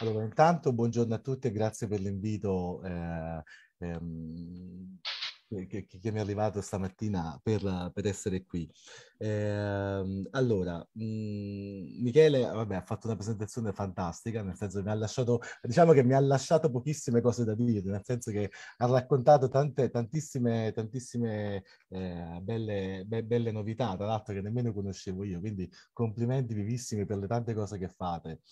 Allora, intanto buongiorno a tutti e grazie per l'invito eh, ehm, che, che, mi è arrivato stamattina per, per essere qui. Eh, allora, mh, mm, Michele vabbè, ha fatto una presentazione fantastica, nel senso che mi ha lasciato, diciamo che mi ha lasciato pochissime cose da dire, nel senso che ha raccontato tante, tantissime, tantissime eh, belle, be- belle novità, tra l'altro che nemmeno conoscevo io, quindi complimenti vivissimi per le tante cose che fate.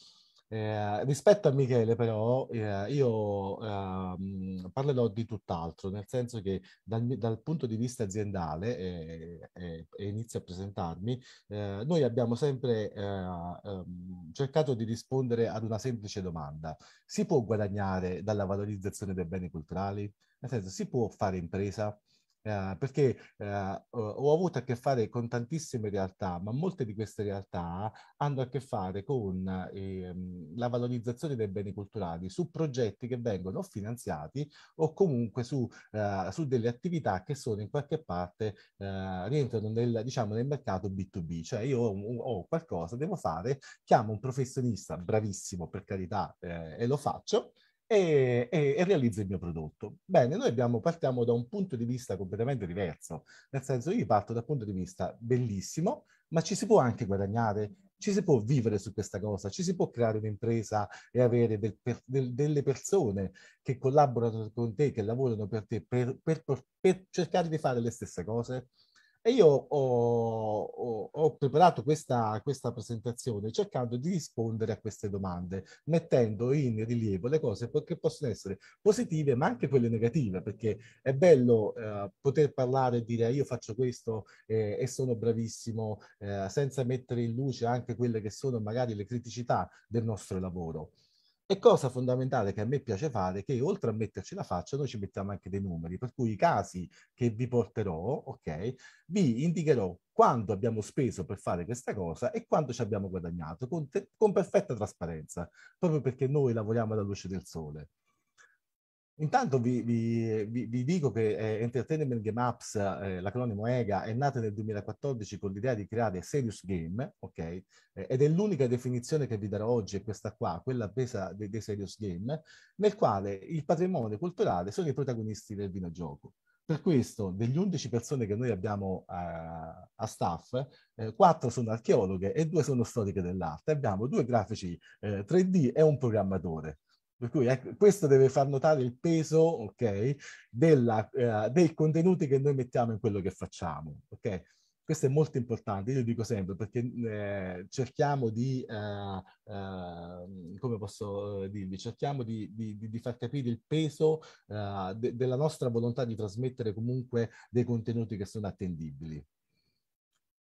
Eh, rispetto a Michele, però, eh, io eh, parlerò di tutt'altro, nel senso che dal, dal punto di vista aziendale, eh, e inizio a presentarmi, eh, noi abbiamo sempre ehm, cercato di rispondere ad una semplice domanda. Si può guadagnare dalla valorizzazione dei beni culturali? Nel senso, si può fare impresa? Eh, perché eh, ho avuto a che fare con tantissime realtà, ma molte di queste realtà hanno a che fare con eh, la valorizzazione dei beni culturali su progetti che vengono finanziati o comunque su, eh, su delle attività che sono in qualche parte, eh, rientrano nel, diciamo, nel mercato B2B, cioè io ho, ho qualcosa, devo fare, chiamo un professionista bravissimo per carità e lo faccio, e, e, e realizzo il mio prodotto. Bene, noi abbiamo, partiamo da un punto di vista completamente diverso, nel senso io parto da un punto di vista bellissimo, ma ci si può anche guadagnare, ci si può vivere su questa cosa, ci si può creare un'impresa e avere del, per, del, delle persone che collaborano con te, che lavorano per te, per, per, per cercare di fare le stesse cose. E io ho, ho, ho preparato questa, questa, presentazione cercando di rispondere a queste domande, mettendo in rilievo le cose che possono essere positive ma anche quelle negative, perché è bello eh, poter parlare e dire ah, io faccio questo eh, e sono bravissimo, eh, senza mettere in luce anche quelle che sono magari le criticità del nostro lavoro. E cosa fondamentale che a me piace fare è che oltre a metterci la faccia, noi ci mettiamo anche dei numeri, per cui i casi che vi porterò, ok, vi indicherò quanto abbiamo speso per fare questa cosa e quanto ci abbiamo guadagnato, con, te- con perfetta trasparenza, proprio perché noi lavoriamo alla luce del sole. Intanto vi, vi, vi, vi, dico che eh, Entertainment Game Apps, eh, l'acronimo EGA, è nata nel 2014 con l'idea di creare serious game, ok? Eh, ed è l'unica definizione che vi darò oggi, è questa qua, quella presa dei, dei serious game, nel quale il patrimonio culturale sono i protagonisti del videogioco. Per questo, degli 11 persone che noi abbiamo a, a staff, eh, 4 sono archeologhe e 2 sono storiche dell'arte. Abbiamo due grafici eh, 3D e un programmatore. Per cui ecco, questo deve far notare il peso okay, della, eh, dei contenuti che noi mettiamo in quello che facciamo. Okay? Questo è molto importante, io lo dico sempre, perché eh, cerchiamo di, eh, eh, come posso eh, dirvi, cerchiamo di, di, di far capire il peso eh, de, della nostra volontà di trasmettere comunque dei contenuti che sono attendibili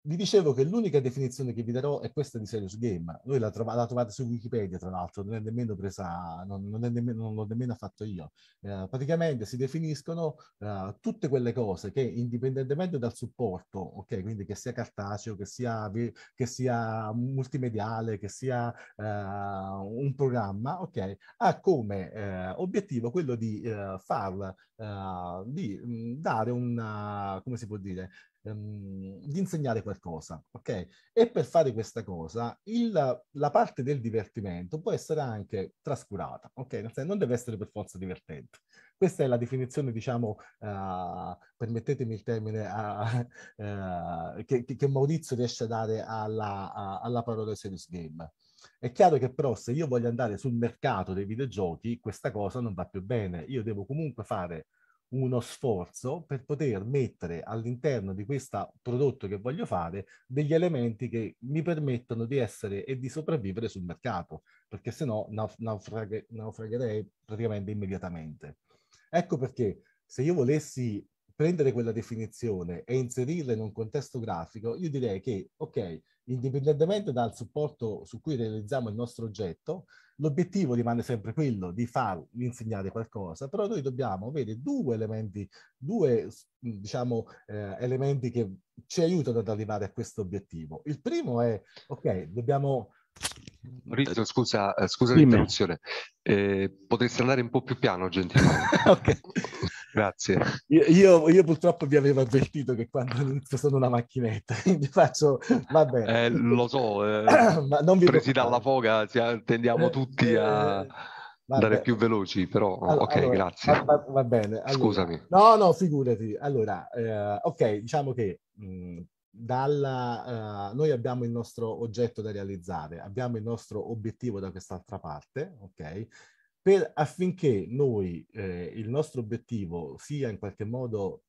vi dicevo che l'unica definizione che vi darò è questa di Serious Game. Voi la, trova, la trovate su Wikipedia, tra l'altro, non è nemmeno presa, non, non, è nemmeno, non l'ho nemmeno fatto io. Eh, praticamente si definiscono eh, tutte quelle cose che, indipendentemente dal supporto, ok, quindi che sia cartaceo, che sia, che sia multimediale, che sia eh, un programma, ok, ha come eh, obiettivo quello di eh, far, eh, di mm, dare una, come si può dire, um, di insegnare qualcosa, ok? E per fare questa cosa il, la parte del divertimento può essere anche trascurata, ok? non deve essere per forza divertente. Questa è la definizione, diciamo, uh, permettetemi il termine, uh, uh, che, che, Maurizio riesce a dare alla, a, alla parola Serious Game. È chiaro che però se io voglio andare sul mercato dei videogiochi, questa cosa non va più bene. Io devo comunque fare uno sforzo per poter mettere all'interno di questo prodotto che voglio fare degli elementi che mi permettono di essere e di sopravvivere sul mercato, perché se no naufragherei praticamente immediatamente. Ecco perché se io volessi prendere quella definizione e inserirla in un contesto grafico, io direi che, ok, indipendentemente dal supporto su cui realizziamo il nostro oggetto, l'obiettivo rimane sempre quello di far insegnare qualcosa, però noi dobbiamo avere due elementi, due diciamo, eh, elementi che ci aiutano ad arrivare a questo obiettivo. Il primo è, ok, dobbiamo Rita, scusa, eh, scusa l'interruzione, eh, potresti andare un po' più piano, gentilmente. ok. Grazie. Io, io, io, purtroppo vi avevo avvertito che quando inizio sono una macchinetta, quindi faccio, va bene. Eh, lo so, eh, Ma non vi presi dalla foga tendiamo tutti a... Eh, Vabbè. andare più veloci, però allora, ok, allora, grazie. Va, va bene. Allora, Scusami. No, no, figurati. Allora, eh, ok, diciamo che mh, mm, dalla, uh, noi abbiamo il nostro oggetto da realizzare, abbiamo il nostro obiettivo da quest'altra parte, ok? per, affinché noi, eh, il nostro obiettivo sia in qualche modo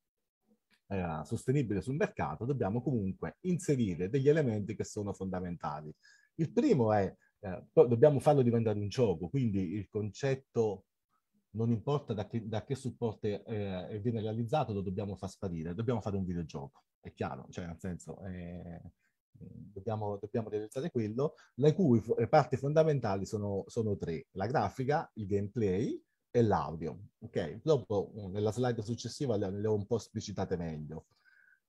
eh, sostenibile sul mercato, dobbiamo comunque inserire degli elementi che sono fondamentali. Il primo è, eh, dobbiamo farlo diventare un gioco, quindi il concetto non importa da che, da che supporto eh, viene realizzato, lo dobbiamo far sparire, dobbiamo fare un videogioco, è chiaro, cioè nel senso... Eh, Mm, dobbiamo, dobbiamo, realizzare quello, le cui parti fondamentali sono, sono tre, la grafica, il gameplay e l'audio. Ok, dopo mm, nella slide successiva le, le ho un po' esplicitate meglio.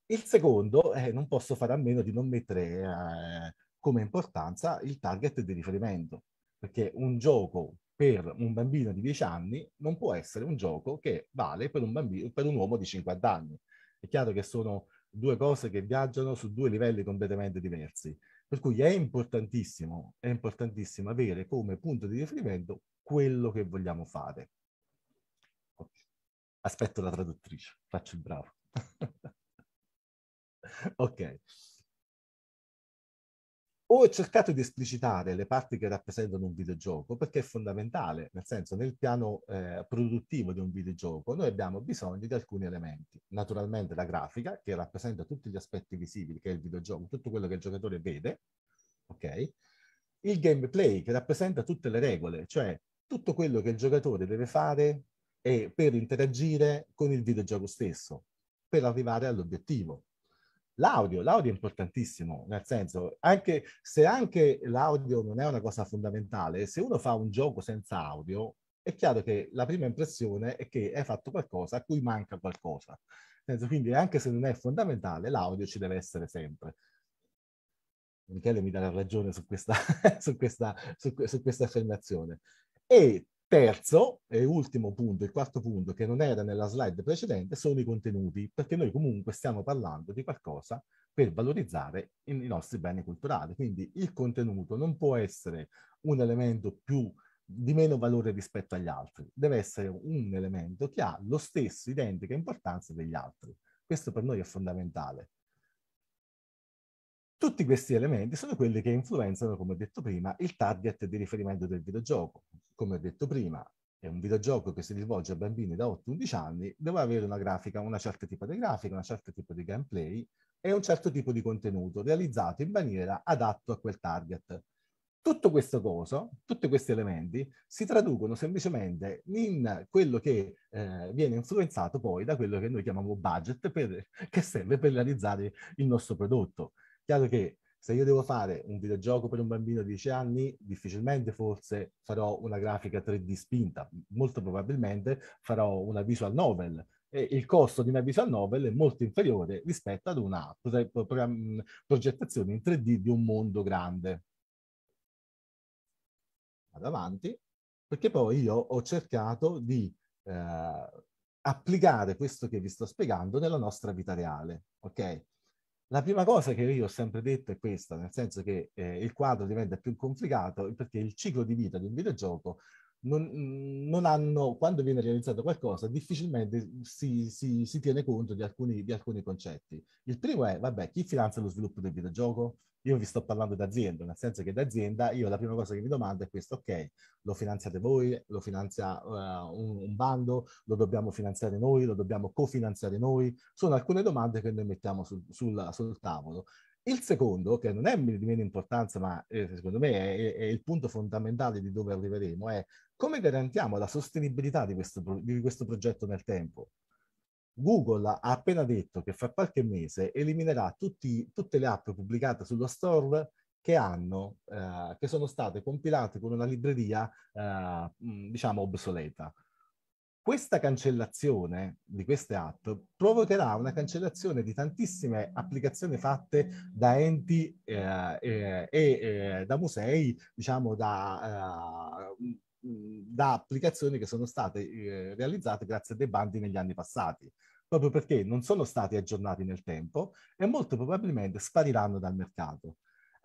Il secondo, è, eh, non posso fare a meno di non mettere eh, come importanza il target di riferimento, perché un gioco per un bambino di 10 anni non può essere un gioco che vale per un, bambino, per un uomo di 50 anni. È chiaro che sono due cose che viaggiano su due livelli completamente diversi. Per cui è importantissimo, è importantissimo avere come punto di riferimento quello che vogliamo fare. Aspetto la traduttrice, faccio il bravo. ok ho cercato di esplicitare le parti che rappresentano un videogioco perché è fondamentale, nel senso nel piano eh, produttivo di un videogioco noi abbiamo bisogno di alcuni elementi, naturalmente la grafica che rappresenta tutti gli aspetti visibili che è il videogioco, tutto quello che il giocatore vede, ok? Il gameplay che rappresenta tutte le regole, cioè tutto quello che il giocatore deve fare per interagire con il videogioco stesso, per arrivare all'obiettivo, l'audio, l'audio è importantissimo, nel senso, anche se anche l'audio non è una cosa fondamentale, se uno fa un gioco senza audio, è chiaro che la prima impressione è che hai fatto qualcosa a cui manca qualcosa. quindi anche se non è fondamentale, l'audio ci deve essere sempre. Michele mi darà ragione su questa, su questa, su, su questa affermazione. E Terzo e ultimo punto, il quarto punto che non era nella slide precedente, sono i contenuti, perché noi comunque stiamo parlando di qualcosa per valorizzare i nostri beni culturali. Quindi il contenuto non può essere un elemento più, di meno valore rispetto agli altri, deve essere un elemento che ha lo stesso identica importanza degli altri. Questo per noi è fondamentale. Tutti questi elementi sono quelli che influenzano, come ho detto prima, il target di riferimento del videogioco. Come ho detto prima, è un videogioco che si rivolge a bambini da 8-11 anni, deve avere una grafica, un certo tipo di grafica, un certo tipo di gameplay e un certo tipo di contenuto realizzato in maniera adatto a quel target. Tutto questo coso, tutti questi elementi si traducono semplicemente in quello che eh, viene influenzato poi da quello che noi chiamiamo budget, per, che serve per realizzare il nostro prodotto. Chiaro che se io devo fare un videogioco per un bambino di 10 anni, difficilmente forse farò una grafica 3D spinta, molto probabilmente farò una visual novel. E il costo di una visual novel è molto inferiore rispetto ad una progettazione in 3D di un mondo grande. Vado avanti, perché poi io ho cercato di eh, applicare questo che vi sto spiegando nella nostra vita reale, ok? La prima cosa che io ho sempre detto è questa, nel senso che eh, il quadro diventa più complicato perché il ciclo di vita di un videogioco non, mm, non hanno, quando viene realizzato qualcosa, difficilmente si, si, si tiene conto di alcuni, di alcuni, concetti. Il primo è, vabbè, chi finanzia lo sviluppo del videogioco? Io vi sto parlando d'azienda, nel senso che d'azienda io la prima cosa che mi domando è questo, ok, lo finanziate voi, lo finanzia uh, un, un, bando, lo dobbiamo finanziare noi, lo dobbiamo cofinanziare noi, sono alcune domande che noi mettiamo sul, sul, sul tavolo il secondo, che non è di meno importanza, ma eh, secondo me è, è, il punto fondamentale di dove arriveremo, è come garantiamo la sostenibilità di questo, di questo progetto nel tempo. Google ha appena detto che fra qualche mese eliminerà tutti, tutte le app pubblicate sullo store che, hanno, eh, che sono state compilate con una libreria, eh, diciamo, obsoleta. Questa cancellazione di queste app provocherà una cancellazione di tantissime applicazioni fatte da enti eh, eh, e eh, eh, da musei, diciamo da eh, da applicazioni che sono state eh, realizzate grazie a dei bandi negli anni passati, proprio perché non sono stati aggiornati nel tempo e molto probabilmente spariranno dal mercato.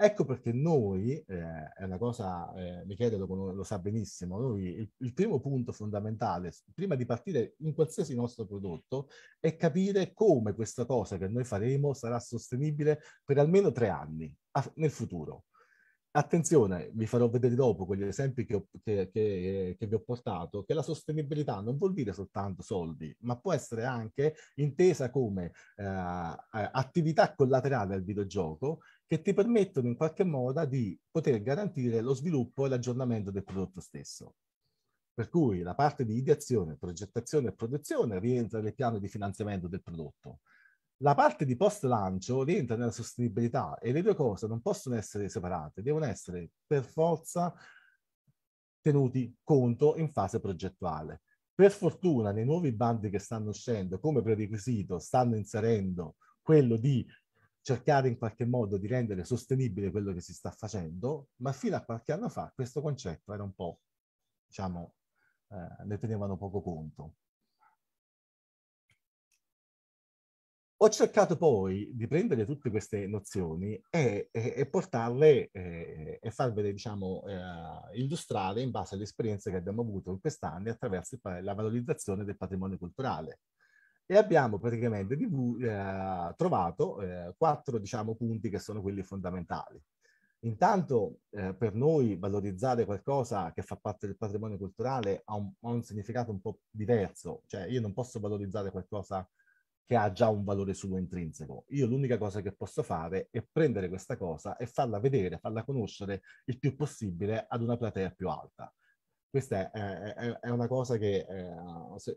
Ecco perché noi, eh, è una cosa, eh, Michele lo, lo sa benissimo, noi il, il, primo punto fondamentale, prima di partire in qualsiasi nostro prodotto, è capire come questa cosa che noi faremo sarà sostenibile per almeno tre anni a, nel futuro. Attenzione, vi farò vedere dopo con gli esempi che, ho, che, che, che, vi ho portato, che la sostenibilità non vuol dire soltanto soldi, ma può essere anche intesa come eh, attività collaterale al videogioco che ti permettono in qualche modo di poter garantire lo sviluppo e l'aggiornamento del prodotto stesso. Per cui la parte di ideazione, progettazione e produzione rientra nel piano di finanziamento del prodotto. La parte di post lancio rientra nella sostenibilità e le due cose non possono essere separate, devono essere per forza tenuti conto in fase progettuale. Per fortuna nei nuovi bandi che stanno uscendo come prerequisito stanno inserendo quello di cercare in qualche modo di rendere sostenibile quello che si sta facendo, ma fino a qualche anno fa questo concetto era un po', diciamo, eh, ne tenevano poco conto. Ho cercato poi di prendere tutte queste nozioni e, e, e portarle eh, e farvele, diciamo, eh, illustrare in base alle esperienze che abbiamo avuto in quest'anno attraverso la valorizzazione del patrimonio culturale e abbiamo praticamente divu- eh, trovato eh, quattro diciamo, punti che sono quelli fondamentali. Intanto eh, per noi valorizzare qualcosa che fa parte del patrimonio culturale ha un, ha un, significato un po' diverso, cioè io non posso valorizzare qualcosa che ha già un valore suo intrinseco, io l'unica cosa che posso fare è prendere questa cosa e farla vedere, farla conoscere il più possibile ad una platea più alta. Questa è, è, è una cosa che, eh,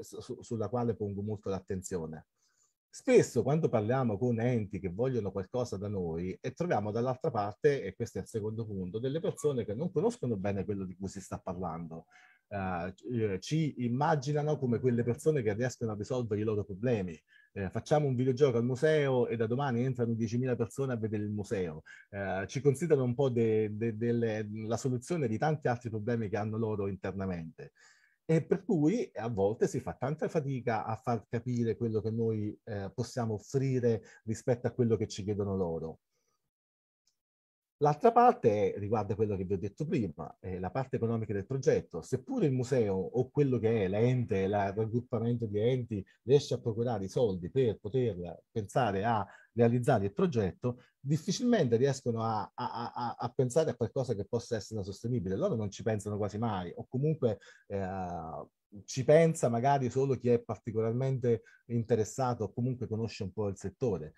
su, sulla quale pongo molto l'attenzione. Spesso quando parliamo con enti che vogliono qualcosa da noi e troviamo dall'altra parte, e questo è il secondo punto, delle persone che non conoscono bene quello di cui si sta parlando, eh, ci eh, immaginano come quelle persone che riescono a risolvere i loro problemi, eh, facciamo un videogioco al museo e da domani entrano 10.000 persone a vedere il museo, eh, ci considerano un po' de, de, de, la soluzione di tanti altri problemi che hanno loro internamente. E per cui a volte si fa tanta fatica a far capire quello che noi eh, possiamo offrire rispetto a quello che ci chiedono loro. L'altra parte riguarda quello che vi ho detto prima, eh, la parte economica del progetto. Seppure il museo o quello che è l'ente, il raggruppamento di enti riesce a procurare i soldi per poter pensare a realizzare il progetto, difficilmente riescono a, a, a, a pensare a qualcosa che possa essere sostenibile. Loro non ci pensano quasi mai o comunque eh, ci pensa magari solo chi è particolarmente interessato o comunque conosce un po' il settore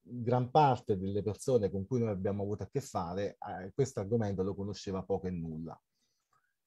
gran parte delle persone con cui noi abbiamo avuto a che fare eh, questo argomento lo conosceva poco e nulla.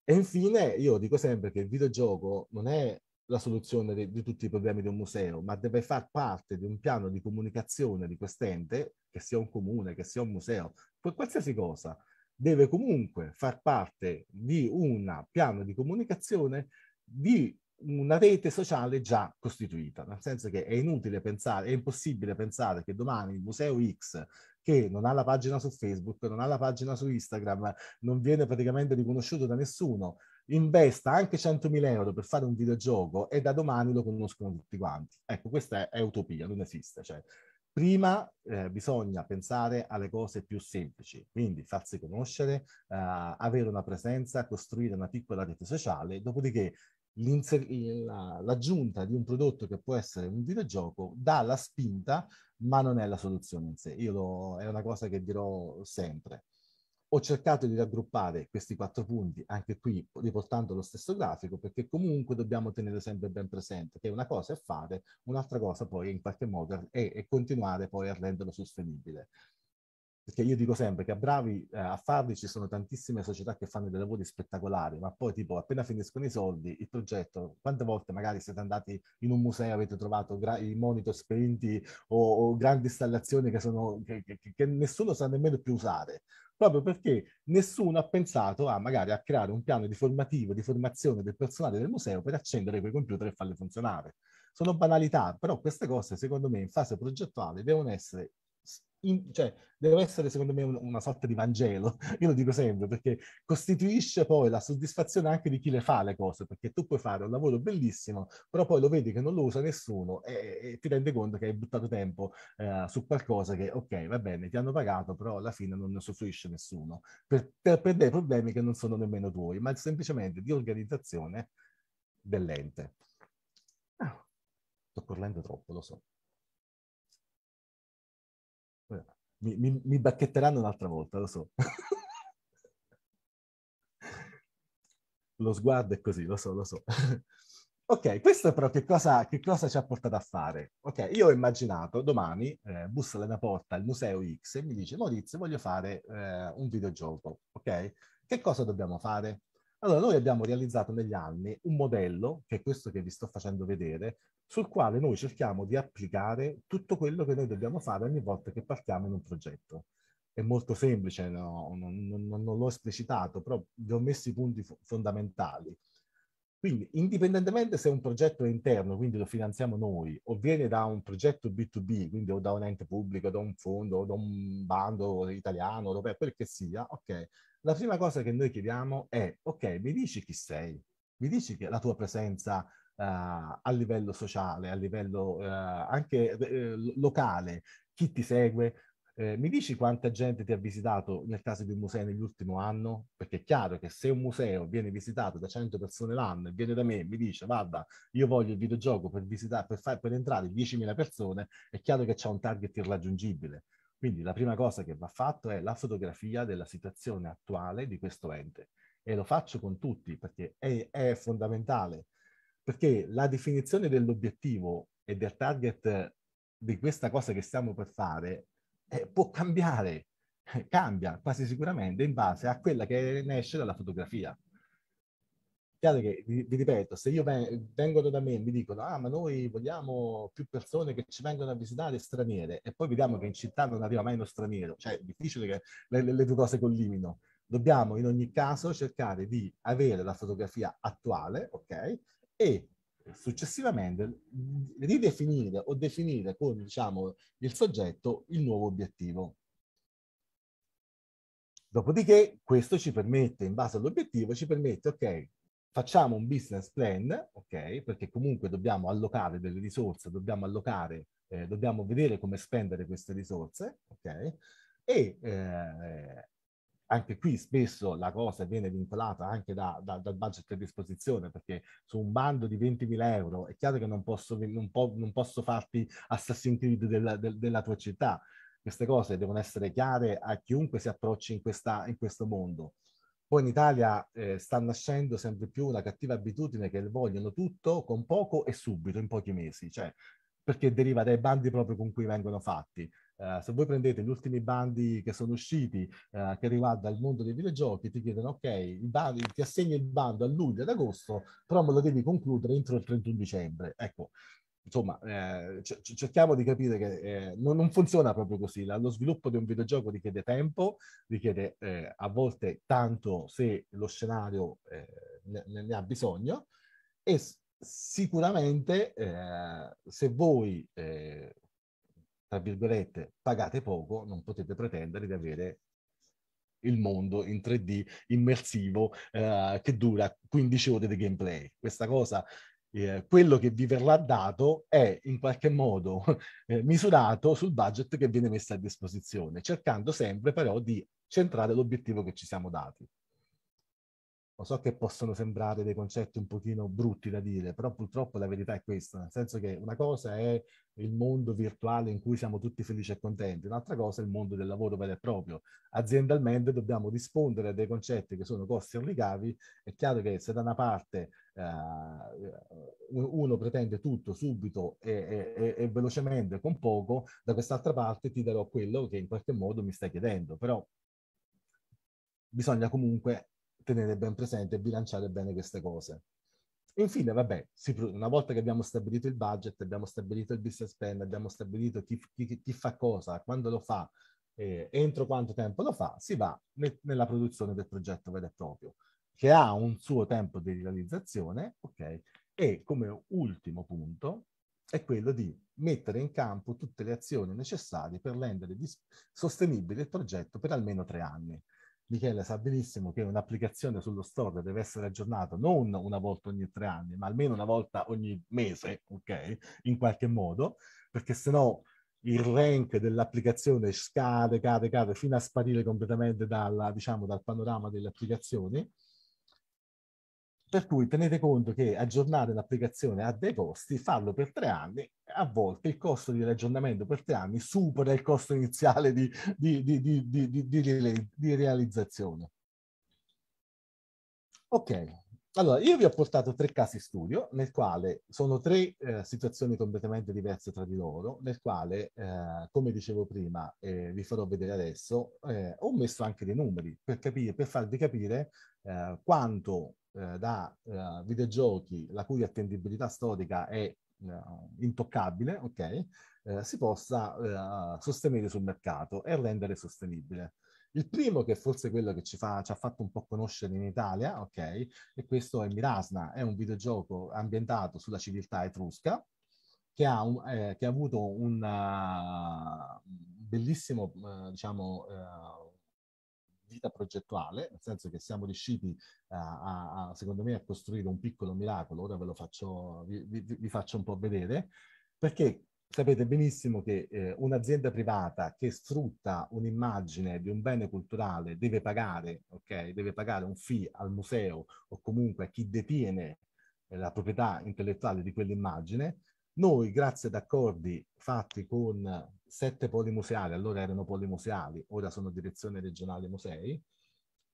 E infine io dico sempre che il videogioco non è la soluzione di, di, tutti i problemi di un museo, ma deve far parte di un piano di comunicazione di quest'ente, che sia un comune, che sia un museo, qualsiasi cosa, deve comunque far parte di un piano di comunicazione di una rete sociale già costituita, nel senso che è inutile pensare, è impossibile pensare che domani il museo X che non ha la pagina su Facebook, non ha la pagina su Instagram, non viene praticamente riconosciuto da nessuno, investa anche 100.000 euro per fare un videogioco e da domani lo conoscono tutti quanti. Ecco, questa è, è utopia, non esiste. Cioè, prima eh, bisogna pensare alle cose più semplici, quindi farsi conoscere, eh, avere una presenza, costruire una piccola rete sociale, dopodiché l'aggiunta di un prodotto che può essere un videogioco dà la spinta, ma non è la soluzione in sé. Lo, è una cosa che dirò sempre. Ho cercato di raggruppare questi quattro punti, anche qui riportando lo stesso grafico, perché comunque dobbiamo tenere sempre ben presente che una cosa è fare, un'altra cosa poi in qualche modo è, è continuare poi a renderlo sostenibile. Perché io dico sempre che a bravi eh, a farli ci sono tantissime società che fanno dei lavori spettacolari, ma poi tipo appena finiscono i soldi, il progetto, quante volte magari siete andati in un museo e avete trovato gra- i monitor spenti o, o grandi installazioni che, sono, che, che, che nessuno sa nemmeno più usare, proprio perché nessuno ha pensato a magari a creare un piano di formativo, di formazione del personale del museo per accendere quei computer e farli funzionare. Sono banalità, però queste cose secondo me in fase progettuale devono essere in, cioè, deve essere secondo me una sorta di Vangelo, io lo dico sempre, perché costituisce poi la soddisfazione anche di chi le fa le cose, perché tu puoi fare un lavoro bellissimo, però poi lo vedi che non lo usa nessuno e, e ti rendi conto che hai buttato tempo eh, su qualcosa che, ok, va bene, ti hanno pagato, però alla fine non ne soffrisce nessuno, per, per, per dei problemi che non sono nemmeno tuoi, ma semplicemente di organizzazione dell'ente. Ah, sto correndo troppo, lo so. mi, mi, mi bacchetteranno un'altra volta, lo so. lo sguardo è così, lo so, lo so. ok, questo però che cosa, che cosa, ci ha portato a fare? Ok, io ho immaginato domani, eh, bussa alla mia porta al museo X e mi dice Maurizio voglio fare eh, un videogioco, ok? Che cosa dobbiamo fare? Allora, noi abbiamo realizzato negli anni un modello, che è questo che vi sto facendo vedere, sul quale noi cerchiamo di applicare tutto quello che noi dobbiamo fare ogni volta che partiamo in un progetto. È molto semplice, no? non, non, non l'ho esplicitato, però vi ho messo i punti fondamentali. Quindi, indipendentemente se un progetto è interno, quindi lo finanziamo noi, o viene da un progetto B2B, quindi o da un ente pubblico, da un fondo, o da un bando italiano, europeo, quel che sia, ok, la prima cosa che noi chiediamo è, ok, mi dici chi sei? Mi dici che la tua presenza eh, a livello sociale, a livello eh, anche eh, locale, chi ti segue, eh, mi dici quanta gente ti ha visitato nel caso di un museo nell'ultimo anno? Perché è chiaro che se un museo viene visitato da 100 persone l'anno e viene da me e mi dice vabbè, io voglio il videogioco per, visitare, per, far, per entrare 10.000 persone, è chiaro che c'è un target irraggiungibile. Quindi la prima cosa che va fatto è la fotografia della situazione attuale di questo ente. E lo faccio con tutti perché è, è fondamentale perché la definizione dell'obiettivo e del target di questa cosa che stiamo per fare eh, può cambiare, eh, cambia quasi sicuramente in base a quella che ne esce dalla fotografia. Chiaro che, vi, ripeto, se io ven- vengono da me e mi dicono ah ma noi vogliamo più persone che ci vengono a visitare straniere e poi vediamo che in città non arriva mai uno straniero, cioè è difficile che le, le, le due cose collimino. Dobbiamo in ogni caso cercare di avere la fotografia attuale, ok? e successivamente ridefinire o definire con diciamo, il soggetto il nuovo obiettivo. Dopodiché questo ci permette, in base all'obiettivo, ci permette, ok, facciamo un business plan, ok, perché comunque dobbiamo allocare delle risorse, dobbiamo allocare, eh, dobbiamo vedere come spendere queste risorse, ok, e eh, anche qui spesso la cosa viene vincolata anche da, da, dal budget a disposizione, perché su un bando di 20.000 euro è chiaro che non posso, non po- non posso farti Assassin's Creed della, de- della, tua città. Queste cose devono essere chiare a chiunque si approcci in, questa, in questo mondo. Poi in Italia eh, sta nascendo sempre più una cattiva abitudine che vogliono tutto con poco e subito, in pochi mesi, cioè perché deriva dai bandi proprio con cui vengono fatti. Eh, se voi prendete gli ultimi bandi che sono usciti uh, che riguarda il mondo dei videogiochi, ti chiedono ok, il bando, ti assegna il bando a luglio ed agosto, però me lo devi concludere entro il 31 dicembre. Ecco, insomma, eh, cerchiamo di capire che eh, non, non, funziona proprio così. Lo sviluppo di un videogioco richiede tempo, richiede eh, a volte tanto se lo scenario eh, ne, ne, ha bisogno e sicuramente se voi Eh, tra virgolette, pagate poco, non potete pretendere di avere il mondo in 3D immersivo eh, che dura 15 ore di gameplay. Questa cosa, eh, quello che vi verrà dato è in qualche modo eh, misurato sul budget che viene messo a disposizione, cercando sempre però di centrare l'obiettivo che ci siamo dati. Lo so che possono sembrare dei concetti un pochino brutti da dire, però purtroppo la verità è questa, nel senso che una cosa è il mondo virtuale in cui siamo tutti felici e contenti, un'altra cosa è il mondo del lavoro vero e proprio. Aziendalmente dobbiamo rispondere a dei concetti che sono costi e ricavi, è chiaro che se da una parte Uh, uno pretende tutto subito e, e, e, velocemente con poco, da quest'altra parte ti darò quello che in qualche modo mi stai chiedendo, però bisogna comunque tenere ben presente e bilanciare bene queste cose. Infine, vabbè, una volta che abbiamo stabilito il budget, abbiamo stabilito il business plan, abbiamo stabilito chi, chi, chi fa cosa, quando lo fa, eh, entro quanto tempo lo fa, si va ne, nella produzione del progetto vero e proprio, che ha un suo tempo di realizzazione, ok? E come ultimo punto è quello di mettere in campo tutte le azioni necessarie per rendere dis- sostenibile il progetto per almeno tre anni. Michele sa benissimo che un'applicazione sullo store deve essere aggiornata non una volta ogni tre anni, ma almeno una volta ogni mese, ok? In qualche modo, perché sennò il rank dell'applicazione scade, cade, cade, fino a sparire completamente dalla, diciamo, dal panorama delle applicazioni. Per cui tenete conto che aggiornare l'applicazione a dei costi, farlo per tre anni, a volte il costo di riaggiornamento per tre anni supera il costo iniziale di, di, di, di realizzazione. Ok, allora, io vi ho portato tre casi studio, nel quale sono tre eh, situazioni completamente diverse tra di loro, nel quale, eh, come dicevo prima e eh, vi farò vedere adesso, eh, ho messo anche dei numeri per, capire, per farvi capire eh, quanto eh, da videogiochi la cui attendibilità storica è intoccabile, ok, si possa sostenere sul mercato e rendere sostenibile. Il primo, che è forse quello che ci, fa, ci ha fatto un po' conoscere in Italia, ok? E questo è Mirasna, è un videogioco ambientato sulla civiltà etrusca, che ha, un, eh, che ha avuto un uh, bellissimo, uh, diciamo, uh, vita progettuale, nel senso che siamo riusciti a, a, secondo me, a costruire un piccolo miracolo, ora ve lo faccio, vi, vi, vi faccio un po' vedere, perché sapete benissimo che eh, un'azienda privata che sfrutta un'immagine di un bene culturale deve pagare, ok? deve pagare un fee al museo o comunque a chi detiene eh, la proprietà intellettuale di quell'immagine. Noi, grazie ad accordi fatti con sette poli museali, allora erano poli museali, ora sono direzione regionale musei,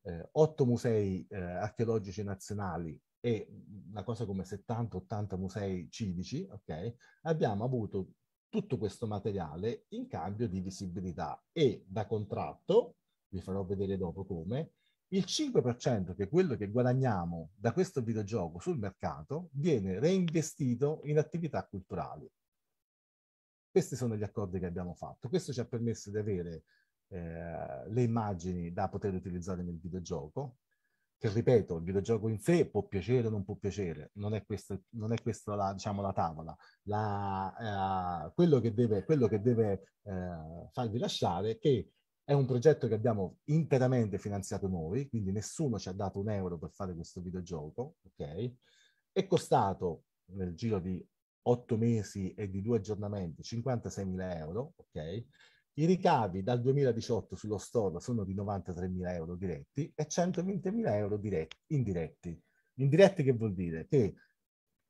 eh, otto musei eh, archeologici nazionali e mm, una cosa come 70-80 musei civici, ok? Abbiamo avuto tutto questo materiale in cambio di visibilità e da contratto, vi farò vedere dopo come, il 5% che è quello che guadagniamo da questo videogioco sul mercato viene reinvestito in attività culturali. Questi sono gli accordi che abbiamo fatto. Questo ci ha permesso di avere eh, le immagini da poter utilizzare nel videogioco, che ripeto, il videogioco in sé può piacere o non può piacere, non è questa, non è questa la, diciamo, la tavola. La, eh, quello che deve, quello che deve eh, farvi lasciare è che è un progetto che abbiamo interamente finanziato noi, quindi nessuno ci ha dato un euro per fare questo videogioco, ok? È costato nel giro di otto mesi e di due aggiornamenti 56.000 euro, ok? I ricavi dal 2018 sullo store sono di 93.000 euro diretti e 120.000 euro diretti, indiretti. Indiretti che vuol dire? Che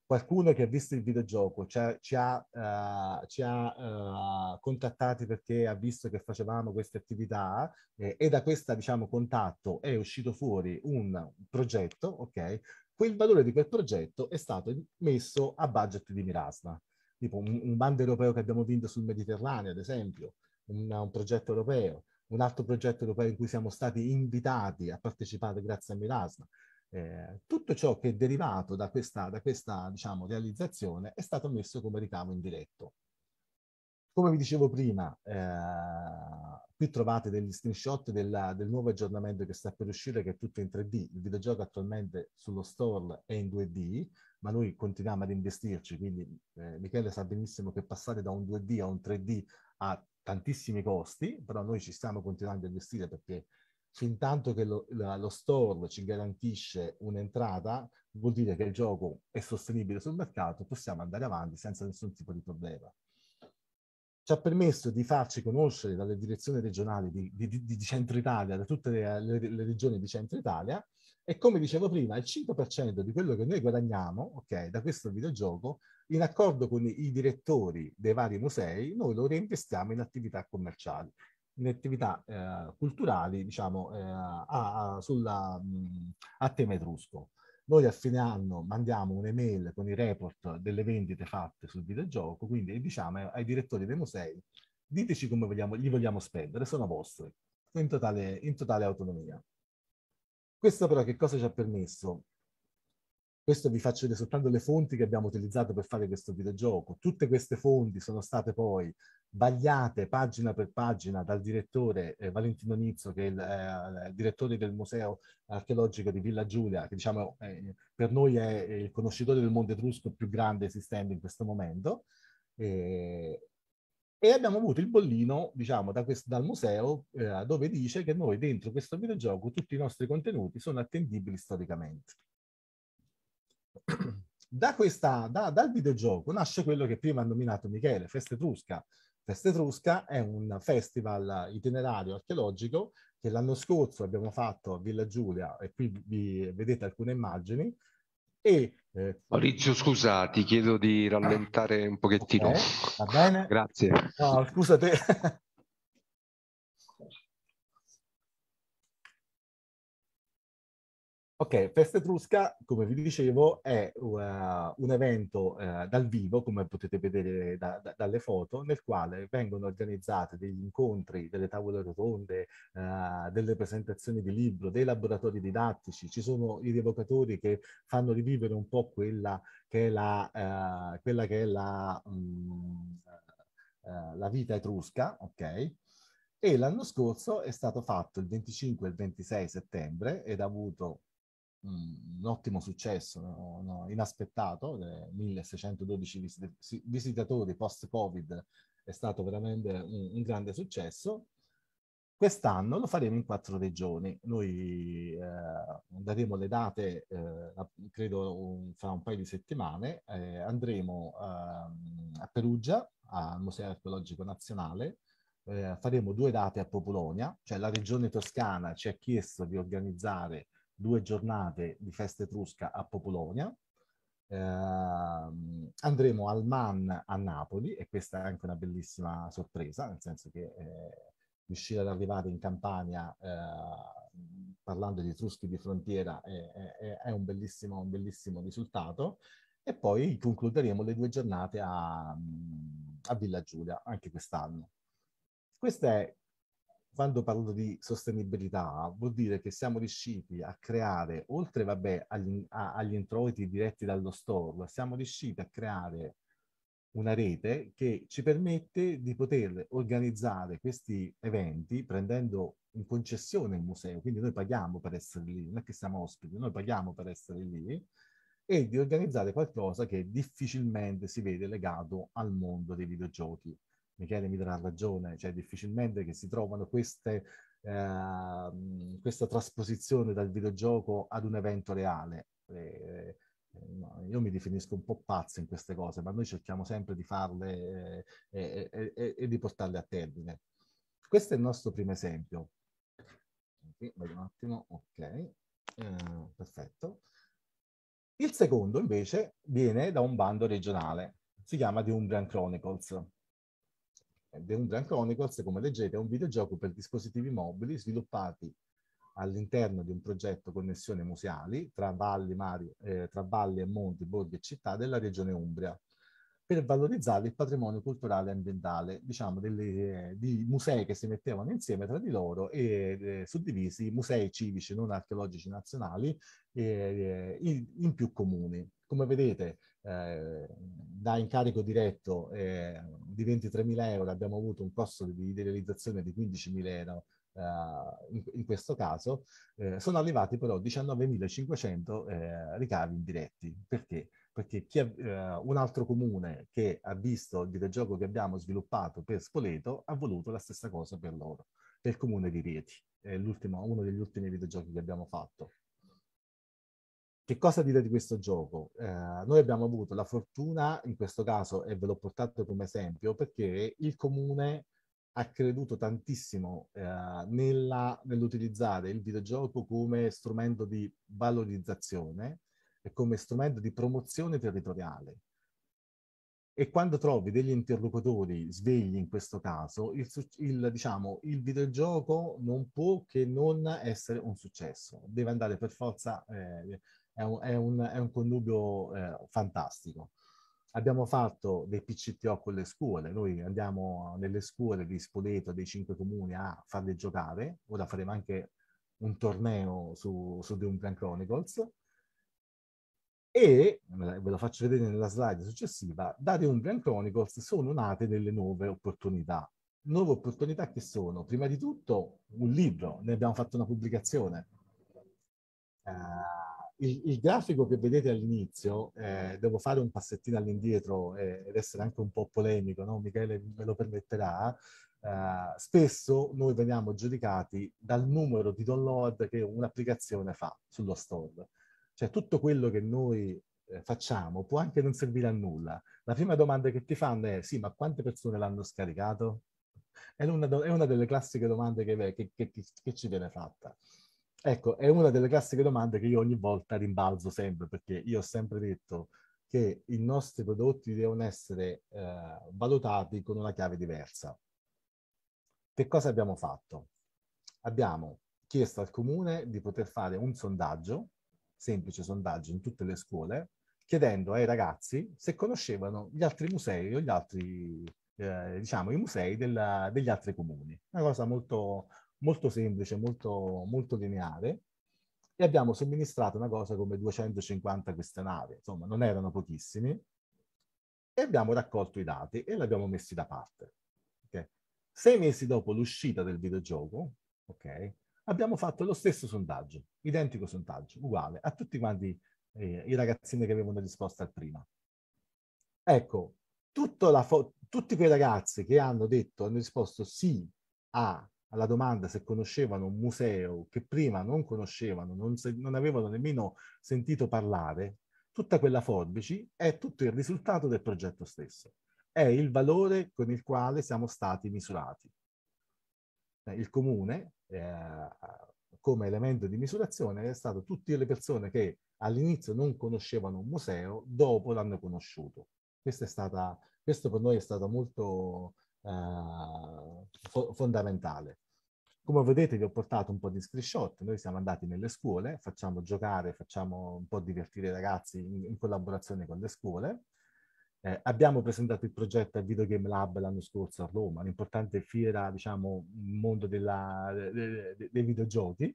qualcuno che ha visto il videogioco ci ha, ci ha, uh, ci ha uh, contattati perché ha visto che facevamo queste attività eh, e da questo diciamo, contatto è uscito fuori un, progetto, ok? Quel valore di quel progetto è stato messo a budget di Mirasma, tipo un, un bando europeo che abbiamo vinto sul Mediterraneo, ad esempio una, un progetto europeo, un altro progetto europeo in cui siamo stati invitati a partecipare grazie a Milasma. Eh, tutto ciò che è derivato da questa, da questa diciamo, realizzazione è stato messo come ricavo indiretto. Come vi dicevo prima, eh, qui trovate degli screenshot della, del nuovo aggiornamento che sta per uscire, che è tutto in 3D. Il videogioco attualmente sullo store è in 2D, ma noi continuiamo ad investirci, quindi eh, Michele sa benissimo che passare da un 2D a un 3D a tantissimi costi, però noi ci stiamo continuando a investire perché fin tanto che lo, la, lo store ci garantisce un'entrata, vuol dire che il gioco è sostenibile sul mercato, possiamo andare avanti senza nessun tipo di problema. Ci ha permesso di farci conoscere dalle direzioni regionali di, di, di, di Centro Italia, da tutte le, le, le, regioni di Centro Italia, e come dicevo prima, il 5% di quello che noi guadagniamo, ok, da questo videogioco in accordo con i direttori dei vari musei, noi lo reinvestiamo in attività commerciali, in attività eh, culturali, diciamo, eh, a, a, sulla, a tema etrusco. Noi a fine anno mandiamo un'email con i report delle vendite fatte sul videogioco, quindi diciamo ai direttori dei musei, diteci come vogliamo, li vogliamo spendere, sono vostri, in totale, in totale autonomia. Questo però che cosa ci ha permesso? Questo vi faccio vedere soltanto le fonti che abbiamo utilizzato per fare questo videogioco. Tutte queste fonti sono state poi bagliate pagina per pagina dal direttore eh, Valentino Nizzo, che è il, eh, direttore del Museo Archeologico di Villa Giulia, che diciamo eh, per noi è il conoscitore del mondo etrusco più grande esistente in questo momento. e abbiamo avuto il bollino, diciamo, da questo, dal museo, eh, dove dice che noi dentro questo videogioco tutti i nostri contenuti sono attendibili storicamente. Da questa, da, dal videogioco nasce quello che prima ha nominato Michele, Festa Etrusca. Festa Etrusca è un festival itinerario archeologico che l'anno scorso abbiamo fatto a Villa Giulia e qui vi vedete alcune immagini. E, eh, Maurizio, scusa, ti chiedo di rallentare un ah, pochettino. Okay, va bene? Grazie. No, scusa te. Ok, Festa Etrusca, come vi dicevo, è uh, un evento uh, dal vivo, come potete vedere da, da, dalle foto, nel quale vengono organizzate degli incontri, delle tavole rotonde, uh, delle presentazioni di libro, dei laboratori didattici, ci sono i rievocatori che fanno rivivere un po' quella che è la, quella che è la, um, la vita etrusca, ok? E l'anno scorso è stato fatto il 25 e il 26 settembre ed ha avuto un ottimo successo no, no, inaspettato, 1612 eh, visitatori post-Covid è stato veramente un, un, grande successo. Quest'anno lo faremo in quattro regioni. Noi eh, daremo le date, eh, credo, un, fra un paio di settimane. Eh, andremo ehm, a Perugia, al Museo Archeologico Nazionale, eh, faremo due date a Populonia, cioè la regione toscana ci ha chiesto di organizzare due giornate di festa etrusca a Popolonia. Eh, andremo al MAN a Napoli e questa è anche una bellissima sorpresa, nel senso che eh, riuscire ad arrivare in Campania eh, parlando di etruschi di frontiera è, è, è un, bellissimo, un, bellissimo, risultato. E poi concluderemo le due giornate a, a Villa Giulia anche quest'anno. Questa è quando parlo di sostenibilità, vuol dire che siamo riusciti a creare, oltre vabbè, agli, a, agli introiti diretti dallo store, siamo riusciti a creare una rete che ci permette di poter organizzare questi eventi prendendo in concessione il museo, quindi noi paghiamo per essere lì, non è che siamo ospiti, noi paghiamo per essere lì e di organizzare qualcosa che difficilmente si vede legato al mondo dei videogiochi. Michele mi darà ragione, cioè difficilmente che si trovano queste, eh, questa trasposizione dal videogioco ad un evento reale. Eh, eh, No, io mi definisco un po' pazzo in queste cose, ma noi cerchiamo sempre di farle eh, e, e, e, e di portarle a termine. Questo è il nostro primo esempio. Okay, vedo un attimo, ok, uh, perfetto. Il secondo invece viene da un bando regionale, si chiama The Umbrian Chronicles. The Umbran Chronicles, come leggete, è un videogioco per dispositivi mobili sviluppati all'interno di un progetto connessione museali tra valli, mari, eh, tra valli e monti, borghi e città della regione Umbria per valorizzare il patrimonio culturale e ambientale, diciamo, delle, di musei che si mettevano insieme tra di loro e eh, suddivisi musei civici non archeologici nazionali eh, in, in, più comuni. Come vedete, eh, da incarico diretto eh, di 23.000 euro abbiamo avuto un costo di, di realizzazione di 15.000 euro Uh, in, in, questo caso, eh, sono arrivati però 19.500 eh, ricavi indiretti. Perché? perché chi, eh, un altro comune che ha visto il videogioco che abbiamo sviluppato per Spoleto ha voluto la stessa cosa per loro, per il comune di Rieti. È uno degli ultimi videogiochi che abbiamo fatto. Che cosa dire di questo gioco? Eh, noi abbiamo avuto la fortuna, in questo caso, e ve l'ho portato come esempio, perché il comune ha creduto tantissimo eh, nella, nell'utilizzare il videogioco come strumento di valorizzazione come strumento di promozione territoriale. E quando trovi degli interlocutori svegli in questo caso, il, il, diciamo, il videogioco non può che non essere un successo, deve andare per forza, eh, è, un, è, un, è, un, connubio eh, fantastico. Abbiamo fatto dei PCTO con le scuole, noi andiamo nelle scuole di Spoleto, dei cinque comuni, a farle giocare, ora faremo anche un torneo su, su Doom Clan Chronicles e, ve lo faccio vedere nella slide successiva, da The Umbrian Chronicles sono nate delle nuove opportunità. Nuove opportunità che sono, prima di tutto, un libro, ne abbiamo fatto una pubblicazione. Uh, il, il, grafico che vedete all'inizio, eh, devo fare un passettino all'indietro eh, ed essere anche un po' polemico, no? Michele me lo permetterà, Uh, spesso noi veniamo giudicati dal numero di download che un'applicazione fa sullo store. Cioè tutto quello che noi eh, facciamo può anche non servire a nulla. La prima domanda che ti fanno è sì, ma quante persone l'hanno scaricato? È una, è una delle classiche domande che, che, che, che, ci viene fatta. Ecco, è una delle classiche domande che io ogni volta rimbalzo sempre, perché io ho sempre detto che i nostri prodotti devono essere eh, valutati con una chiave diversa. Che cosa abbiamo fatto? Abbiamo chiesto al comune di poter fare un sondaggio semplice sondaggio in tutte le scuole, chiedendo ai ragazzi se conoscevano gli altri musei o gli altri, eh, diciamo, i musei della, degli altri comuni. Una cosa molto, molto semplice, molto, molto lineare. E abbiamo somministrato una cosa come 250 questionari, insomma, non erano pochissimi. E abbiamo raccolto i dati e li abbiamo messi da parte. Okay? Sei mesi dopo l'uscita del videogioco, ok, abbiamo fatto lo stesso sondaggio, identico sondaggio, uguale a tutti quanti eh, i ragazzini che avevano risposto al prima. Ecco, fo- tutti quei ragazzi che hanno detto, hanno risposto sì a, alla domanda se conoscevano un museo che prima non conoscevano, non, se- non avevano nemmeno sentito parlare, tutta quella forbici è tutto il risultato del progetto stesso, è il valore con il quale siamo stati misurati. Eh, il comune eh, come elemento di misurazione è stato tutte le persone che all'inizio non conoscevano un museo, dopo l'hanno conosciuto. Stata, questo per noi è stato molto eh, fo fondamentale. Come vedete vi ho portato un po' di screenshot, noi siamo andati nelle scuole, facciamo giocare, facciamo un po' divertire i ragazzi in, in collaborazione con le scuole eh, abbiamo presentato il progetto al Video Game Lab l'anno scorso a Roma, un'importante fiera, diciamo, mondo della, de, de, dei videogiochi.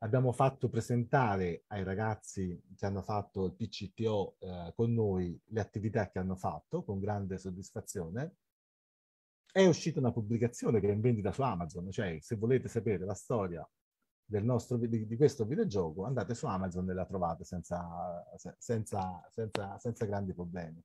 Abbiamo fatto presentare ai ragazzi che hanno fatto il PCTO eh, con noi le attività che hanno fatto con grande soddisfazione. È uscita una pubblicazione che è in vendita su Amazon, cioè se volete sapere la storia nostro, di, di, questo videogioco andate su Amazon e la trovate senza, senza, senza, senza grandi problemi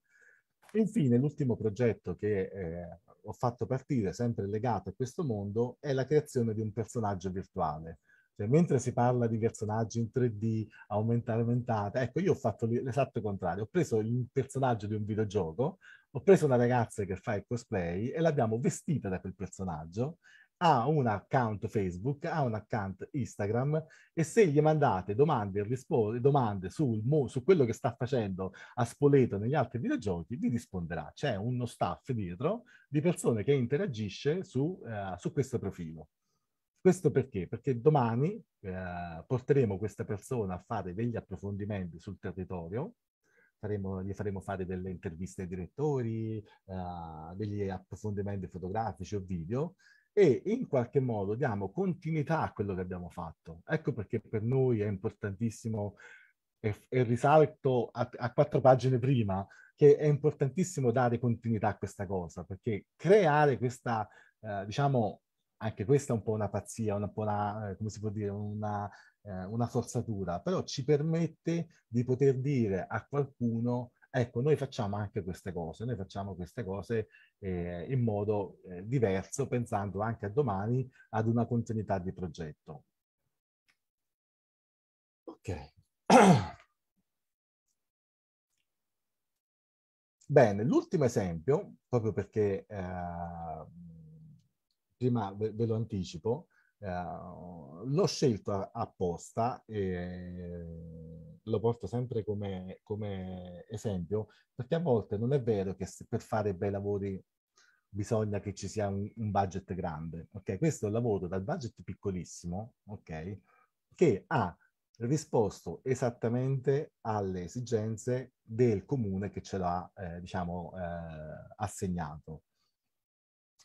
infine l'ultimo progetto che eh, ho fatto partire, sempre legato a questo mondo, è la creazione di un personaggio virtuale. Cioè, mentre si parla di personaggi in 3D, aumentata, aumentata, ecco, io ho fatto l'esatto contrario. Ho preso il personaggio di un videogioco, ho preso una ragazza che fa il cosplay e l'abbiamo vestita da quel personaggio ha un account Facebook, ha un account Instagram e se gli mandate domande e rispo- domande sul mo- su quello che sta facendo a Spoleto negli altri videogiochi, vi risponderà. C'è uno staff dietro di persone che interagisce su, eh, su questo profilo. Questo perché? Perché domani eh, porteremo questa persona a fare degli approfondimenti sul territorio, faremo, gli faremo fare delle interviste ai direttori, eh, degli approfondimenti fotografici o video, e in qualche modo diamo continuità a quello che abbiamo fatto. Ecco perché per noi è importantissimo, e, e risalto a, a, quattro pagine prima, che è importantissimo dare continuità a questa cosa, perché creare questa, eh, diciamo, anche questa è un po' una pazzia, un una, eh, come si può dire, una, eh, una forzatura, però ci permette di poter dire a qualcuno Ecco, noi facciamo anche queste cose, noi facciamo queste cose eh, in modo eh, diverso, pensando anche a domani ad una continuità di progetto. Ok. Bene, l'ultimo esempio, proprio perché eh, prima ve, ve, lo anticipo, eh, l'ho scelto apposta eh, lo porto sempre come, come esempio, perché a volte non è vero che per fare bei lavori bisogna che ci sia un, un, budget grande. Ok, questo è un lavoro dal budget piccolissimo, ok, che ha risposto esattamente alle esigenze del comune che ce l'ha, eh, diciamo, eh, assegnato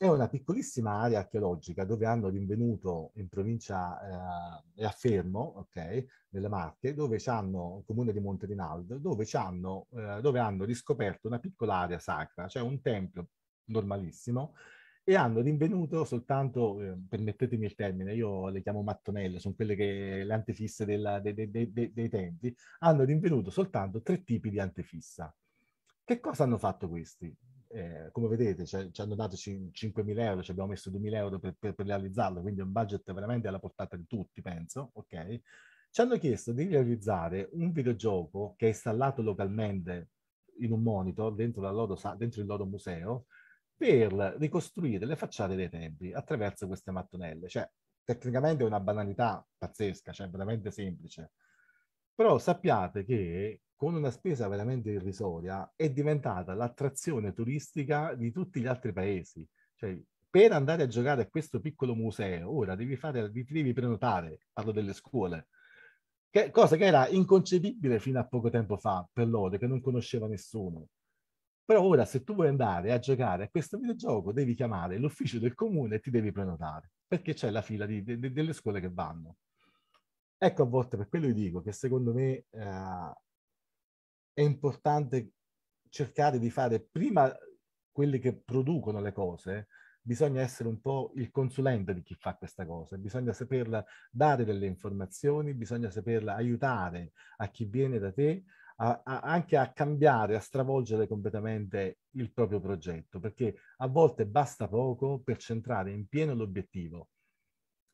è una piccolissima area archeologica dove hanno rinvenuto in provincia eh, a Fermo, ok, nelle Marche, dove hanno, comune di Monte Rinaldo, dove, hanno, eh, dove hanno riscoperto una piccola area sacra, cioè un tempio normalissimo, e hanno rinvenuto soltanto, eh, permettetemi il termine, io le chiamo mattonelle, sono quelle che le antefisse della, de, de, de, dei tempi, hanno rinvenuto soltanto tre tipi di antefissa. Che cosa hanno fatto questi? Eh, come vedete cioè, ci hanno dato 5.000 euro, ci abbiamo messo 2.000 euro per, per, per realizzarlo, quindi è un budget veramente alla portata di tutti, penso, ok? Ci hanno chiesto di realizzare un videogioco che è installato localmente in un monitor dentro, loro, dentro il loro museo per ricostruire le facciate dei templi attraverso queste mattonelle. Cioè, tecnicamente è una banalità pazzesca, cioè veramente semplice. Però sappiate che con una spesa veramente irrisoria, è diventata l'attrazione turistica di tutti gli altri paesi. Cioè, per andare a giocare a questo piccolo museo, ora devi, fare, devi prenotare, parlo delle scuole, che, cosa che era inconcepibile fino a poco tempo fa per loro, che non conosceva nessuno. Però ora se tu vuoi andare a giocare a questo videogioco devi chiamare l'ufficio del comune e ti devi prenotare, perché c'è la fila di, de, de, delle scuole che vanno. Ecco a volte per quello io dico che secondo me eh, è importante cercare di fare prima quelli che producono le cose, bisogna essere un po' il consulente di chi fa questa cosa, bisogna saperla dare delle informazioni, bisogna saperla aiutare a chi viene da te a, a, anche a cambiare, a stravolgere completamente il proprio progetto, perché a volte basta poco per centrare in pieno l'obiettivo.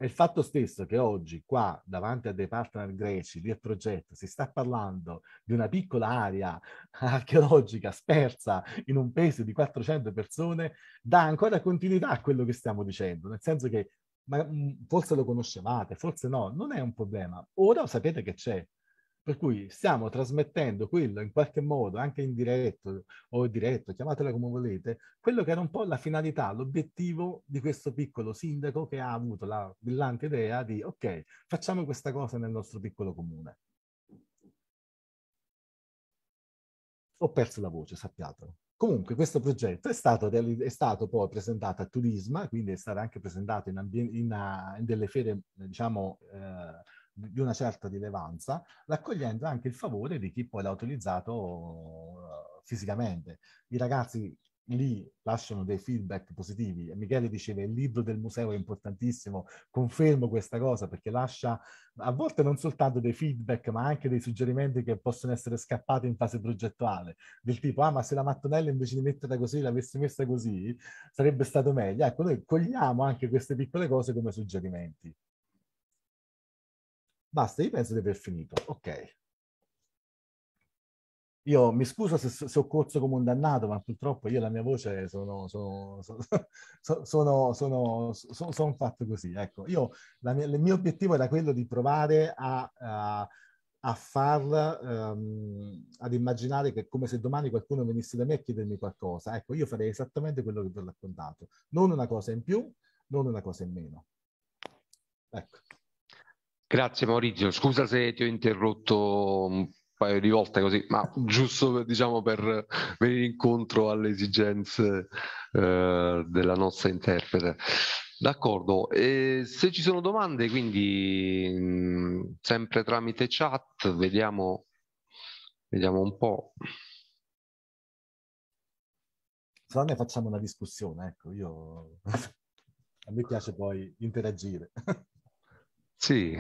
È il fatto stesso che oggi qua davanti a dei partner greci del progetto si sta parlando di una piccola area archeologica spersa in un paese di 400 persone dà ancora continuità a quello che stiamo dicendo, nel senso che ma, forse lo conoscevate, forse no, non è un problema. Ora sapete che c'è, per cui stiamo trasmettendo quello in qualche modo, anche in diretto o diretto, chiamatela come volete, quello che era un po' la finalità, l'obiettivo di questo piccolo sindaco che ha avuto la brillante idea di ok, facciamo questa cosa nel nostro piccolo comune. Ho perso la voce, sappiatelo. Comunque questo progetto è stato, è stato, poi presentato a Turisma, quindi è stato anche presentato in, in, in delle fiere, diciamo, eh, di una certa rilevanza, raccogliendo anche il favore di chi poi l'ha utilizzato eh, fisicamente. I ragazzi lì lasciano dei feedback positivi. Michele diceva il libro del museo è importantissimo, confermo questa cosa perché lascia a volte non soltanto dei feedback ma anche dei suggerimenti che possono essere scappati in fase progettuale, del tipo ah ma se la mattonella invece di metterla così l'avessi messa così sarebbe stato meglio. Ecco, noi cogliamo anche queste piccole cose come suggerimenti. Basta, io penso di aver finito. Ok. Io mi scuso se, se, ho corso come un dannato, ma purtroppo io e la mia voce sono, sono, sono, sono, sono fatto così. Ecco, io, mia, il mio obiettivo era quello di provare a, a, a far, um, ad immaginare che come se domani qualcuno venisse da me a chiedermi qualcosa. Ecco, io farei esattamente quello che vi ho raccontato. Non una cosa in più, non una cosa in meno. Ecco. Grazie Maurizio, scusa se ti ho interrotto un paio di volte così, ma giusto per, diciamo, per venire incontro alle esigenze eh, della nostra interprete. D'accordo, e se ci sono domande, quindi mh, sempre tramite chat, vediamo, vediamo un po'. Se no ne facciamo una discussione, ecco, io... a me piace poi interagire. Sì.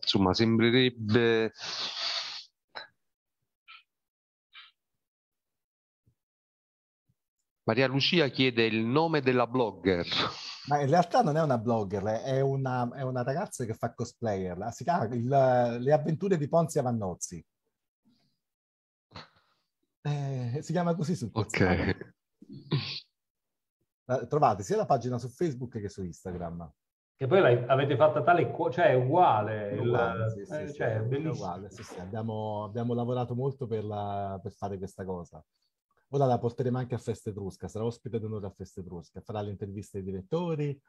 Insomma, sembrerebbe Maria Lucia chiede il nome della blogger. Ma in realtà non è una blogger, è una, è una ragazza che fa cosplayer. Si chiama il, Le avventure di Ponzi Avannozzi. Eh, si chiama così sul Ok. Trovate sia la pagina su Facebook che su Instagram. Che poi avete fatta tale, cioè è uguale. È uguale, eh, cioè, sì, sì, abbiamo, abbiamo, lavorato molto per, la, per, fare questa cosa. Ora la porteremo anche a Festa Etrusca, sarà ospite d'onore a Festa Etrusca, farà le interviste ai direttori.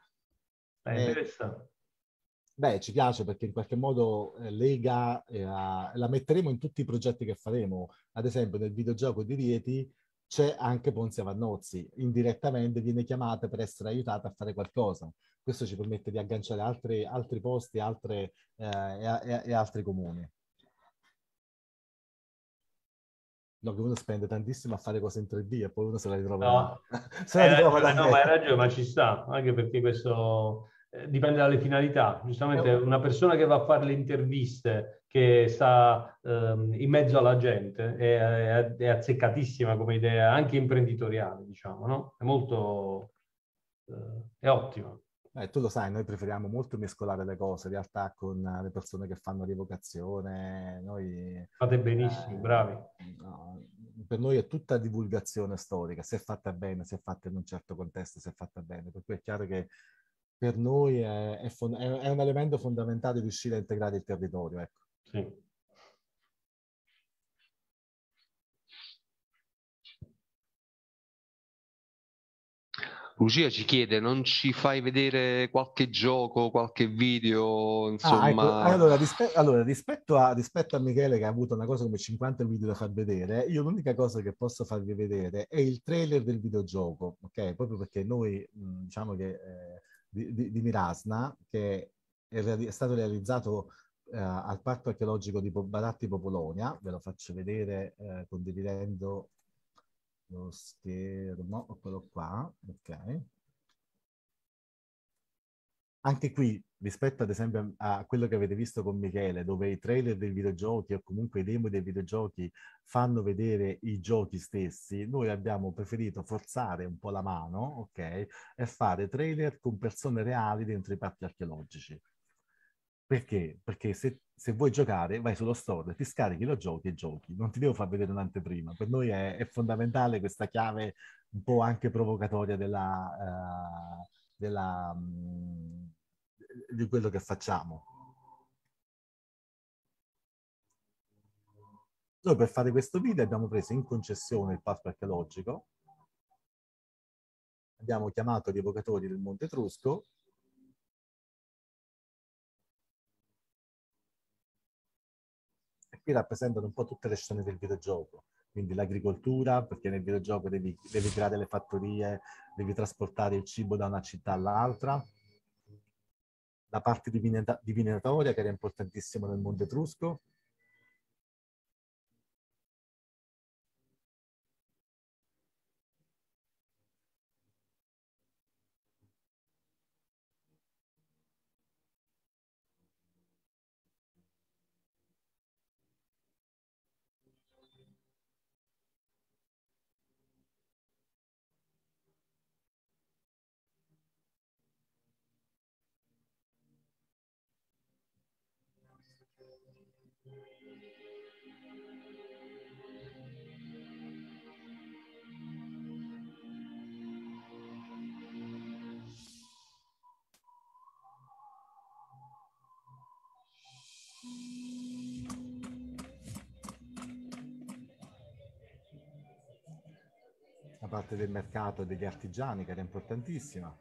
È eh, eh, interessante. Beh, ci piace perché in qualche modo eh, lega, eh, la metteremo in tutti i progetti che faremo. Ad esempio, nel videogioco di Rieti c'è anche Ponzia Vannozzi, indirettamente viene chiamata per essere aiutata a fare qualcosa. Questo ci permette di agganciare altri, altri posti altre, eh, e, e, altri comuni. No, che uno spende tantissimo a fare cose in 3D e poi uno se la ritrova. No, se la eh, ritrova no, no ma hai ragione, ma ci sta, anche perché questo eh, dipende dalle finalità. Giustamente eh, oh. una persona che va a fare le interviste, che sta ehm, in mezzo alla gente, è, è, azzeccatissima come idea, anche imprenditoriale, diciamo, no? È molto... Eh, è ottima. Eh, tu lo sai, noi preferiamo molto mescolare le cose, in realtà, con le persone che fanno rievocazione. Noi, Fate benissimo, eh, bravi. No, per noi è tutta divulgazione storica, se è fatta bene, se è fatta in un certo contesto, se è fatta bene. Per cui è chiaro che per noi è, è, fond- è un elemento fondamentale riuscire a integrare il territorio. Ecco. Sì. Lucia ci chiede, non ci fai vedere qualche gioco, qualche video, insomma... Ah, ecco. Allora, rispe- allora rispetto, a, rispetto, a, Michele che ha avuto una cosa come 50 video da far vedere, io l'unica cosa che posso farvi vedere è il trailer del videogioco, ok? Proprio perché noi, diciamo che eh, di, di, di Mirasna, che è, è stato realizzato eh, al Parco archeologico di Baratti Popolonia, ve lo faccio vedere eh, condividendo lo schermo, eccolo qua, ok. Anche qui rispetto ad esempio a quello che avete visto con Michele, dove i trailer dei videogiochi o comunque i demo dei videogiochi fanno vedere i giochi stessi, noi abbiamo preferito forzare un po' la mano, ok, e fare trailer con persone reali dentro i parchi archeologici. Perché? Perché se, se, vuoi giocare vai sullo store, ti scarichi lo giochi e giochi. Non ti devo far vedere un'anteprima. Per noi è, è fondamentale questa chiave un po' anche provocatoria della, uh, della, um, di quello che facciamo. Noi per fare questo video abbiamo preso in concessione il parco archeologico, abbiamo chiamato gli evocatori del Monte Etrusco e qui rappresentano un po' tutte le scene del videogioco, quindi l'agricoltura, perché nel videogioco devi, devi creare le fattorie, devi trasportare il cibo da una città all'altra, la parte divinatoria che era importantissima nel mondo etrusco, La parte del mercato degli artigiani che era importantissima.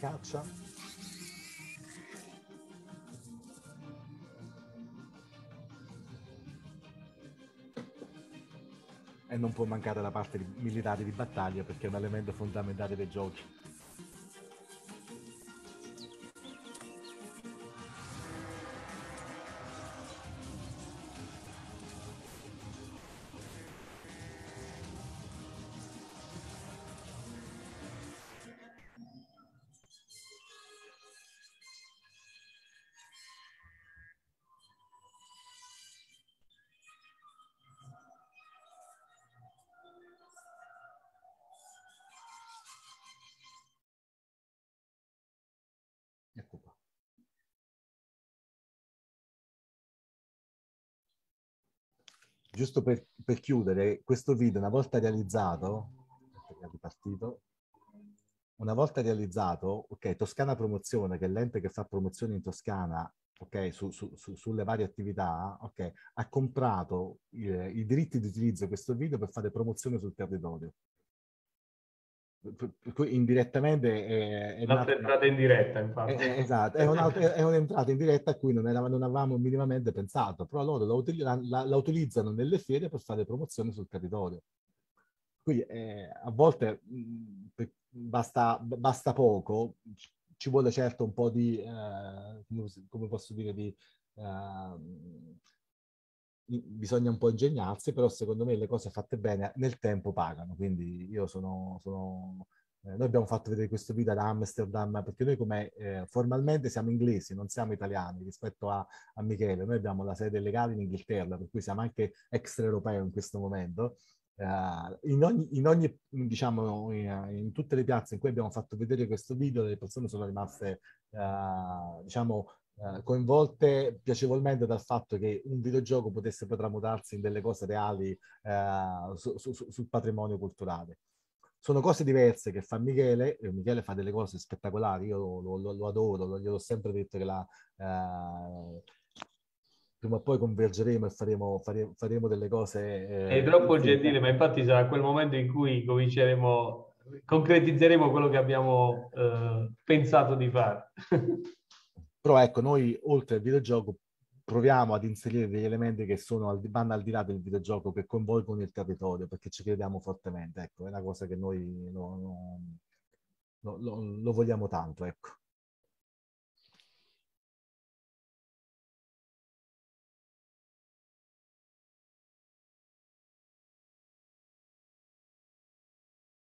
caccia. E non può mancare la parte militare di battaglia perché è un elemento fondamentale dei giochi. giusto per, per, chiudere, questo video una volta realizzato, una volta realizzato, ok, Toscana Promozione, che è l'ente che fa promozione in Toscana, ok, su, su, su, sulle varie attività, ok, ha comprato eh, i diritti di utilizzo di questo video per fare promozione sul territorio indirettamente è, è un'altra entrata in diretta infatti eh, eh, esatto, è, esatto è, un'entrata in diretta a cui non, era, non, avevamo minimamente pensato però loro la, la, la, utilizzano nelle fiere per fare promozione sul territorio quindi eh, a volte mh, basta, basta, poco ci vuole certo un po' di eh, come, posso dire di eh, bisogna un po' ingegnarsi, però secondo me le cose fatte bene nel tempo pagano, quindi io sono... sono eh, noi abbiamo fatto vedere questo video ad Amsterdam perché noi come eh, formalmente siamo inglesi, non siamo italiani rispetto a, a, Michele, noi abbiamo la sede legale in Inghilterra, per cui siamo anche extraeuropeo in questo momento. Eh, in, ogni, in ogni, diciamo, in, in, tutte le piazze in cui abbiamo fatto vedere questo video, le persone sono rimaste, eh, diciamo, eh, coinvolte piacevolmente dal fatto che un videogioco potesse poi tramutarsi in delle cose reali eh, su, su, sul patrimonio culturale. Sono cose diverse che fa Michele, e Michele fa delle cose spettacolari, io lo, lo, lo adoro, lo, gliel'ho sempre detto che la, eh, prima o poi convergeremo e faremo, faremo, faremo delle cose... Eh, È troppo gentile, ma infatti sarà quel momento in cui cominceremo concretizzeremo quello che abbiamo eh, pensato di fare. Però ecco, noi oltre al videogioco proviamo ad inserire degli elementi che al, vanno al di là del videogioco, che coinvolgono il territorio, perché ci crediamo fortemente. Ecco, è una cosa che noi lo, lo, lo, lo vogliamo tanto. Ecco.